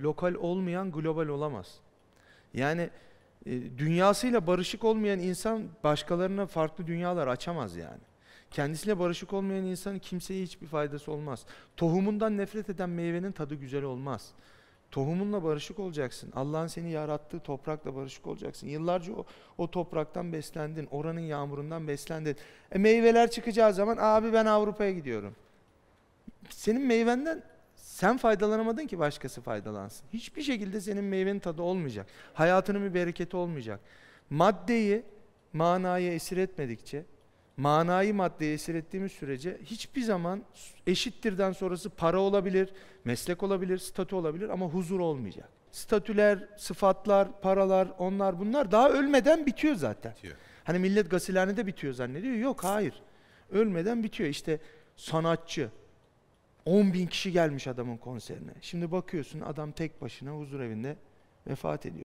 lokal olmayan global olamaz. Yani e, dünyasıyla barışık olmayan insan başkalarına farklı dünyalar açamaz yani. Kendisiyle barışık olmayan insanın kimseye hiçbir faydası olmaz. Tohumundan nefret eden meyvenin tadı güzel olmaz. Tohumunla barışık olacaksın. Allah'ın seni yarattığı toprakla barışık olacaksın. Yıllarca o, o topraktan beslendin. Oranın yağmurundan beslendin. E meyveler çıkacağı zaman abi ben Avrupa'ya gidiyorum. Senin meyvenden sen faydalanamadın ki başkası faydalansın. Hiçbir şekilde senin meyvenin tadı olmayacak. Hayatının bir bereketi olmayacak. Maddeyi manaya esir etmedikçe, manayı maddeye esir ettiğimiz sürece hiçbir zaman eşittirden sonrası para olabilir, meslek olabilir, statü olabilir ama huzur olmayacak. Statüler, sıfatlar, paralar, onlar bunlar daha ölmeden bitiyor zaten. Bitiyor. Hani millet gasilhanede bitiyor zannediyor. Yok hayır. Ölmeden bitiyor. İşte sanatçı, 10 bin kişi gelmiş adamın konserine. Şimdi bakıyorsun adam tek başına huzur evinde vefat ediyor.